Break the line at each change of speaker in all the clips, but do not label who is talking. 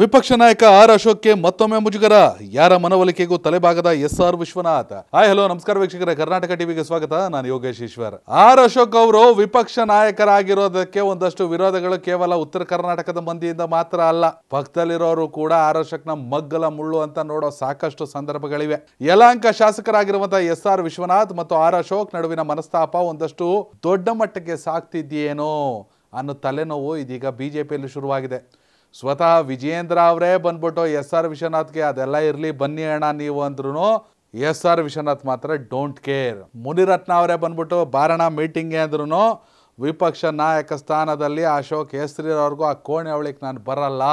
ವಿಪಕ್ಷ ನಾಯಕ ಆರ್ ಅಶೋಕ್ಗೆ ಮತ್ತೊಮ್ಮೆ ಮುಜುಗರ ಯಾರ ಮನವೊಲಿಕೆಗೂ ತಲೆಭಾಗದ S R Vishwanath hi hello ನಮಸ್ಕಾರ ವೀಕ್ಷಕರೇ ಕರ್ನಾಟಕ ಟಿವಿಗೆ ಸ್ವಾಗತ ನಾನು ಯೋಗೇಶ್ ಈಶ್ವರ್ ಆರ್ ಅಶೋಕ್ ಅವರು ವಿಪಕ್ಷ ನಾಯಕರಾಗಿರೋದಕ್ಕೆ ಒಂದಷ್ಟು ವಿರೋಧಗಳು ಕೇವಲ ಉತ್ತರ ಕರ್ನಾಟಕದ ಮಂದಿಯಿಂದ ಮಾತ್ರ ಅಲ್ಲ ಪಕ್ಕದಲ್ಲಿರೋರು ಕೂಡ ಆರ್ ಅಶೋಕ್ನ ಮಗ್ಗಲ ಮುಳ್ಳು ಅಂತ ನೋಡೋ ಸಾಕಷ್ಟು ಸಂದರ್ಭಗಳಿವೆ ಯಲಾಂಕ ಶಾಸಕರಾಗಿರುವಂತಹ ಎಸ್ ಆರ್ ವಿಶ್ವನಾಥ್ ಮತ್ತು ಆರ್ ಅಶೋಕ್ ನಡುವಿನ ಮನಸ್ತಾಪ ಒಂದಷ್ಟು ದೊಡ್ಡ ಮಟ್ಟಕ್ಕೆ ಸಾಕ್ತಿದ್ಯೇನೋ ಅನ್ನೋ ತಲೆನೋವು ಇದೀಗ ಬಿಜೆಪಿಯಲ್ಲಿ ಶುರುವಾಗಿದೆ ಸ್ವತಃ ವಿಜಯೇಂದ್ರ ಅವರೇ ಬಂದ್ಬಿಟ್ಟು ಎಸ್ ಆರ್ ವಿಶ್ವನಾಥ್ಗೆ ಅದೆಲ್ಲ ಇರಲಿ ಬನ್ನಿ ಅಣ್ಣ ನೀವು ಅಂದ್ರೂ ಎಸ್ ಆರ್ ವಿಶ್ವನಾಥ್ ಮಾತ್ರ ಡೋಂಟ್ ಕೇರ್ ಮುನಿರತ್ನ ಅವರೇ ಬಂದ್ಬಿಟ್ಟು ಬಾರಣ ಮೀಟಿಂಗ್ಗೆ ಅಂದ್ರೂ ವಿಪಕ್ಷ ನಾಯಕ ಸ್ಥಾನದಲ್ಲಿ ಅಶೋಕ್ ಅವ್ರಿಗೂ ಆ ಕೋಣೆ ಅವಳಿಗೆ ನಾನು ಬರಲ್ಲ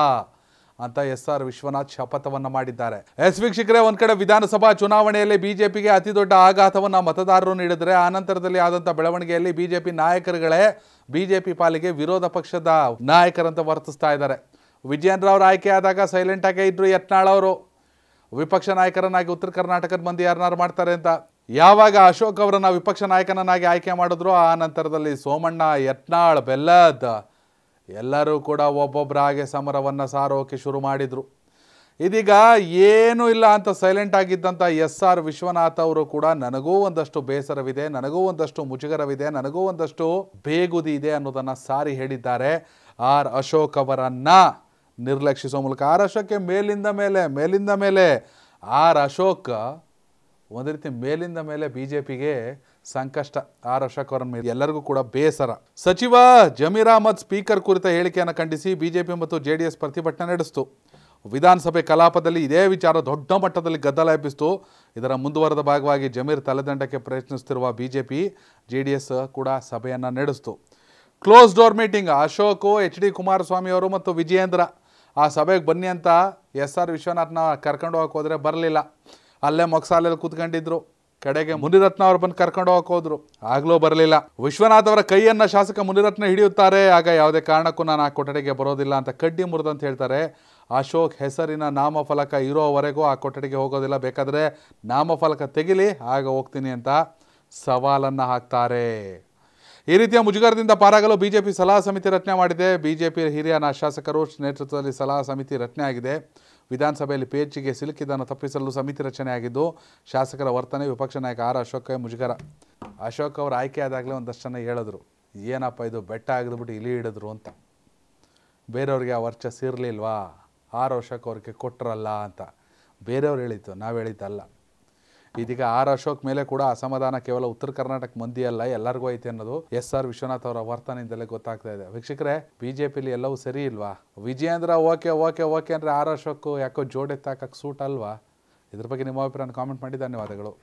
ಅಂತ ಎಸ್ ಆರ್ ವಿಶ್ವನಾಥ್ ಶಪಥವನ್ನು ಮಾಡಿದ್ದಾರೆ ಎಸ್ ವೀಕ್ಷಕರೇ ಒಂದು ಕಡೆ ವಿಧಾನಸಭಾ ಚುನಾವಣೆಯಲ್ಲಿ ಬಿಜೆಪಿಗೆ ಅತಿ ದೊಡ್ಡ ಆಘಾತವನ್ನು ಮತದಾರರು ನೀಡಿದರೆ ಆನಂತರದಲ್ಲಿ ಆದಂಥ ಬೆಳವಣಿಗೆಯಲ್ಲಿ ಬಿಜೆಪಿ ನಾಯಕರುಗಳೇ ಬಿಜೆಪಿ ಪಾಲಿಗೆ ವಿರೋಧ ಪಕ್ಷದ ನಾಯಕರಂತ ವರ್ತಿಸ್ತಾ ಇದ್ದಾರೆ ವಿಜಯೇಂದ್ರ ಆಯ್ಕೆ ಆದಾಗ ಸೈಲೆಂಟಾಗೇ ಇದ್ದರು ಯತ್ನಾಳ್ ಅವರು ವಿಪಕ್ಷ ನಾಯಕರನ್ನಾಗಿ ಉತ್ತರ ಕರ್ನಾಟಕದ ಮಂದಿ ಯಾರನ್ನಾರು ಮಾಡ್ತಾರೆ ಅಂತ ಯಾವಾಗ ಅಶೋಕ್ ಅವರನ್ನು ವಿಪಕ್ಷ ನಾಯಕನನ್ನಾಗಿ ಆಯ್ಕೆ ಮಾಡಿದ್ರು ಆ ನಂತರದಲ್ಲಿ ಸೋಮಣ್ಣ ಯತ್ನಾಳ್ ಬೆಲ್ಲದ ಎಲ್ಲರೂ ಕೂಡ ಒಬ್ಬೊಬ್ಬರ ಹಾಗೆ ಸಮರವನ್ನು ಸಾರೋಕೆ ಶುರು ಮಾಡಿದರು ಇದೀಗ ಏನೂ ಇಲ್ಲ ಅಂತ ಸೈಲೆಂಟ್ ಆಗಿದ್ದಂಥ ಎಸ್ ಆರ್ ವಿಶ್ವನಾಥ್ ಅವರು ಕೂಡ ನನಗೂ ಒಂದಷ್ಟು ಬೇಸರವಿದೆ ನನಗೂ ಒಂದಷ್ಟು ಮುಜುಗರವಿದೆ ನನಗೂ ಒಂದಷ್ಟು ಬೇಗುದಿ ಇದೆ ಅನ್ನೋದನ್ನು ಸಾರಿ ಹೇಳಿದ್ದಾರೆ ಆರ್ ಅಶೋಕ್ ಅವರನ್ನು ನಿರ್ಲಕ್ಷಿಸುವ ಮೂಲಕ ಆರ್ ಅಶೋಕ್ಗೆ ಮೇಲಿಂದ ಮೇಲೆ ಮೇಲಿಂದ ಮೇಲೆ ಆರ್ ಅಶೋಕ್ ಒಂದು ರೀತಿ ಮೇಲಿಂದ ಮೇಲೆ ಬಿ ಜೆ ಪಿಗೆ ಸಂಕಷ್ಟ ಆರ್ ಅಶೋಕ್ ಅವರ ಮೇಲೆ ಎಲ್ಲರಿಗೂ ಕೂಡ ಬೇಸರ ಸಚಿವ ಜಮೀರ್ ಅಹಮದ್ ಸ್ಪೀಕರ್ ಕುರಿತ ಹೇಳಿಕೆಯನ್ನು ಖಂಡಿಸಿ ಬಿಜೆಪಿ ಮತ್ತು ಜೆ ಡಿ ಎಸ್ ಪ್ರತಿಭಟನೆ ನಡೆಸಿತು ವಿಧಾನಸಭೆ ಕಲಾಪದಲ್ಲಿ ಇದೇ ವಿಚಾರ ದೊಡ್ಡ ಮಟ್ಟದಲ್ಲಿ ಗದ್ದಲ ಎಬ್ಬಿಸಿತು ಇದರ ಮುಂದುವರೆದ ಭಾಗವಾಗಿ ಜಮೀರ್ ತಲೆದಂಡಕ್ಕೆ ಪ್ರಯತ್ನಿಸುತ್ತಿರುವ B J P J D S ಕೂಡ ಸಭೆಯನ್ನು ನಡೆಸಿತು close door meeting Ashok H D Kumaraswamy ಅವರು ಮತ್ತು ವಿಜಯೇಂದ್ರ ಆ ಸಭೆಗೆ ಬನ್ನಿ ಅಂತ ಎಸ್ ಆರ್ ವಿಶ್ವನಾಥ್ನ ಕರ್ಕೊಂಡು ಹೋಗಕ್ಕೆ ಹೋದರೆ ಬರಲಿಲ್ಲ ಅಲ್ಲೇ ಮೊಗಸಾಲೆಯಲ್ಲಿ ಕೂತ್ಕೊಂಡಿದ್ರು ಕಡೆಗೆ ಮುನಿರತ್ನ ಅವ್ರು ಬಂದು ಕರ್ಕೊಂಡು ಹೋಗಕ್ಕೆ ಹೋದ್ರು ಆಗಲೂ ಬರಲಿಲ್ಲ ವಿಶ್ವನಾಥ್ ಅವರ ಕೈಯನ್ನು ಶಾಸಕ ಮುನಿರತ್ನ ಹಿಡಿಯುತ್ತಾರೆ ಆಗ ಯಾವುದೇ ಕಾರಣಕ್ಕೂ ನಾನು ಆ ಕೊಠಡಿಗೆ ಬರೋದಿಲ್ಲ ಅಂತ ಕಡ್ಡಿ ಮುರಿದಂತ ಹೇಳ್ತಾರೆ ಅಶೋಕ್ ಹೆಸರಿನ ನಾಮಫಲಕ ಇರೋವರೆಗೂ ಆ ಕೊಠಡಿಗೆ ಹೋಗೋದಿಲ್ಲ ಬೇಕಾದರೆ ನಾಮಫಲಕ ತೆಗಿಲಿ ಆಗ ಹೋಗ್ತೀನಿ ಅಂತ ಸವಾಲನ್ನು ಹಾಕ್ತಾರೆ ಈ ರೀತಿಯ ಮುಜುಗರದಿಂದ ಪಾರಾಗಲು ಬಿಜೆಪಿ ಸಲಹಾ ಸಮಿತಿ ರಚನೆ ಮಾಡಿದೆ ಬಿಜೆಪಿ ಹಿರಿಯ ಶಾಸಕರು ನೇತೃತ್ವದಲ್ಲಿ ಸಲಹಾ ಸಮಿತಿ ರಚನೆ ಆಗಿದೆ ವಿಧಾನಸಭೆಯಲ್ಲಿ ಪೇಚಿಗೆ ಸಿಲುಕಿದ್ದನ್ನು ತಪ್ಪಿಸಲು ಸಮಿತಿ ರಚನೆಯಾಗಿದ್ದು ಶಾಸಕರ ವರ್ತನೆ ವಿಪಕ್ಷ ನಾಯಕ ಆರ್ ಅಶೋಕ ಮುಜುಗರ ಅಶೋಕ್ ಅವರು ಆಯ್ಕೆಯಾದಾಗಲೇ ಒಂದಷ್ಟು ಜನ ಹೇಳಿದ್ರು ಏನಪ್ಪ ಇದು ಬೆಟ್ಟ ಆಗಿದ್ಬಿಟ್ಟು ಇಲಿ ಹಿಡಿದ್ರು ಅಂತ ಬೇರೆಯವ್ರಿಗೆ ಆ ವರ್ಚಸ್ ಇರಲಿಲ್ವಾ ಆರು ಅಶೋಕ್ ಅವ್ರಿಗೆ ಕೊಟ್ಟರಲ್ಲ ಅಂತ ಬೇರೆಯವ್ರು ಹೇಳಿತ್ತು ನಾವು ಹೇಳಿದ್ದಲ್ಲ ಇದೀಗ ಆರ್ ಅಶೋಕ್ ಮೇಲೆ ಕೂಡ ಅಸಮಾಧಾನ ಕೇವಲ ಉತ್ತರ ಕರ್ನಾಟಕ ಮಂದಿ ಅಲ್ಲ ಎಲ್ಲರಿಗೂ ಐತೆ ಅನ್ನೋದು ಎಸ್ ಆರ್ ವಿಶ್ವನಾಥ್ ಅವರ ವರ್ತನೆಯಿಂದಲೇ ಗೊತ್ತಾಗ್ತಾ ಇದೆ ವೀಕ್ಷಕರೇ ಬಿಜೆಪಿಲಿ ಎಲ್ಲವೂ ಸರಿ ಇಲ್ವಾ ವಿಜಯ ಅಂದ್ರೆ ಓಕೆ ಓಕೆ ಓಕೆ ಅಂದ್ರೆ ಆರ್ ಅಶೋಕ್ ಯಾಕೋ ಜೋಡೆ ತಾಕಕ್ಕೆ ಸೂಟ್ ಅಲ್ವಾ ಇದ್ರ ಬಗ್ಗೆ ನಿಮ್ಮ ಅಭಿಪ್ರಾಯ ಕಾಮೆಂಟ್ ಮಾಡಿ ಧನ್ಯವಾದಗಳು